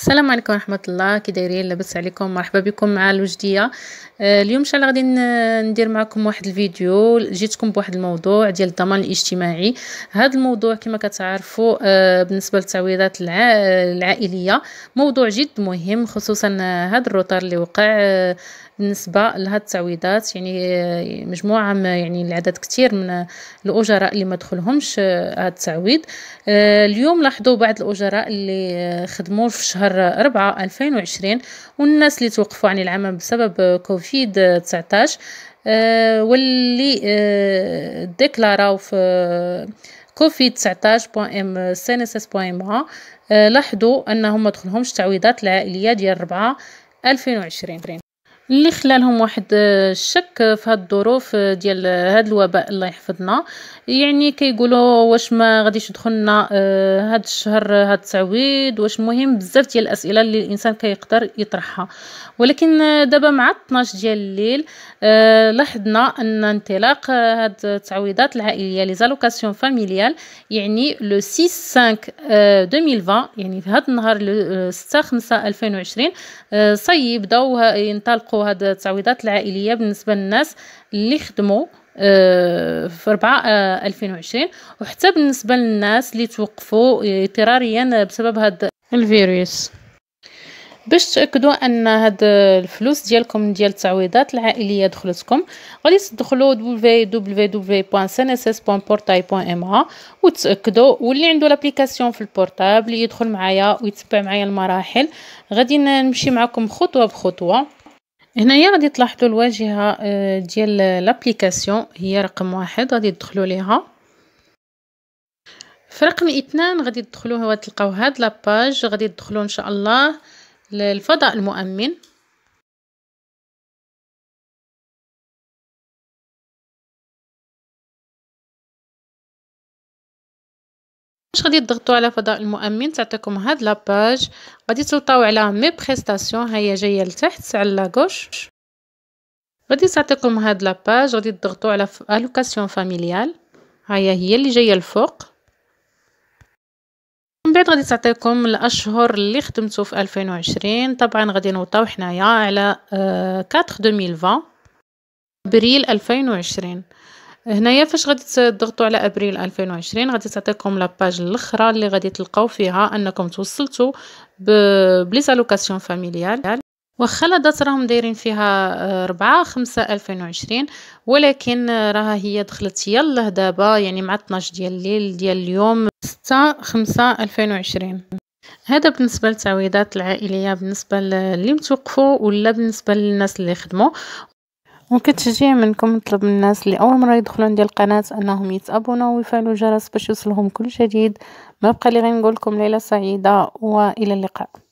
السلام عليكم ورحمه الله كي دايرين لاباس عليكم مرحبا بكم مع الوجديه آه، اليوم ان شاء الله غادي ندير معكم واحد الفيديو جيتكم بواحد الموضوع ديال الضمان الاجتماعي هذا الموضوع كما كتعرفوا آه، بالنسبه للتعويضات العائليه موضوع جد مهم خصوصا هذا الروتار اللي وقع آه، بالنسبه لهاد التعويضات يعني مجموعه يعني العدد كثير من الاجراء اللي ما دخلهمش هاد التعويض اليوم لاحظوا بعض الاجراء اللي خدموا في شهر شهر 4 2020 والناس اللي توقفوا عن العمل بسبب كوفيد 19 آه، واللي آه، ديكلاراو في كوفيد 19.mcnss.ma إيه، آه، لاحظوا انهم ما دخلهمش تعويضات العائليه ديال 4 2020 اللي خلالهم واحد آه، الشك في هاد الظروف آه، ديال آه، هاد الوباء الله يحفظنا يعني كيقولوا واش ما غاديش يدخلنا هاد الشهر هاد التعويض واش مهم بزاف ديال الاسئله اللي الانسان كيقدر يطرحها ولكن دابا مع 12 ديال الليل لاحظنا ان انطلاق هاد التعويضات العائليه لي زالوكاسيون فاميليال يعني لو 6 5 2020 يعني في هاد النهار 6 5 2020 صيبداو ينطلقوا كيطلقوا هاد التعويضات العائليه بالنسبه للناس اللي خدموا آه، في 4 2020 آه، وحتى بالنسبه للناس اللي توقفوا آه، اضطراريا بسبب هاد الفيروس باش تاكدوا ان هاد الفلوس ديالكم ديال التعويضات العائليه دخلتكم غادي تدخلوا www.cnss.portail.ma وتاكدوا واللي عنده لابليكاسيون في البورتابل يدخل معايا ويتبع معايا المراحل غادي نمشي معكم خطوه بخطوه هنايا غادي تلاحظوا الواجهه آه، ديال لابليكاسيون هي رقم واحد غادي تدخلوا ليها في رقم اثنان غادي تدخلوا وتلقاو هاد لاباج غادي تدخلوا ان شاء الله للفضاء المؤمن باش غادي تضغطوا على فضاء المؤمن تعطيكم هاد لاباج غادي تلطاو على مي بريستاسيون هي جايه لتحت على لاغوش غادي تعطيكم هاد لاباج غادي تضغطوا على الوكاسيون فاميليال ها هي اللي جايه الفوق من بعد غادي تعطيكم الاشهر اللي خدمتو في 2020 طبعا غادي نوطاو حنايا على 4 2020 ابريل 2020 هنايا فاش غادي تضغطوا على ابريل 2020 غادي تعطيكم لاباج الاخرى اللي غادي تلقاو فيها انكم توصلتوا بلي سالوكاسيون فاميليال واخا لا دات راهم دايرين فيها 4 5 2020 ولكن آه، راها هي دخلت يلاه دابا يعني مع 12 ديال الليل ديال اليوم 6 5 2020 هذا بالنسبة للتعويضات العائلية بالنسبة اللي متوقفوا ولا بالنسبة للناس اللي خدموا ممكن تشجيع منكم نطلب من الناس اللي اول مره يدخلوا عندي القناه انهم يتابعوا ويفعلوا الجرس باش يوصلهم كل جديد ما بقى لي غير نقول لكم ليله سعيده والى اللقاء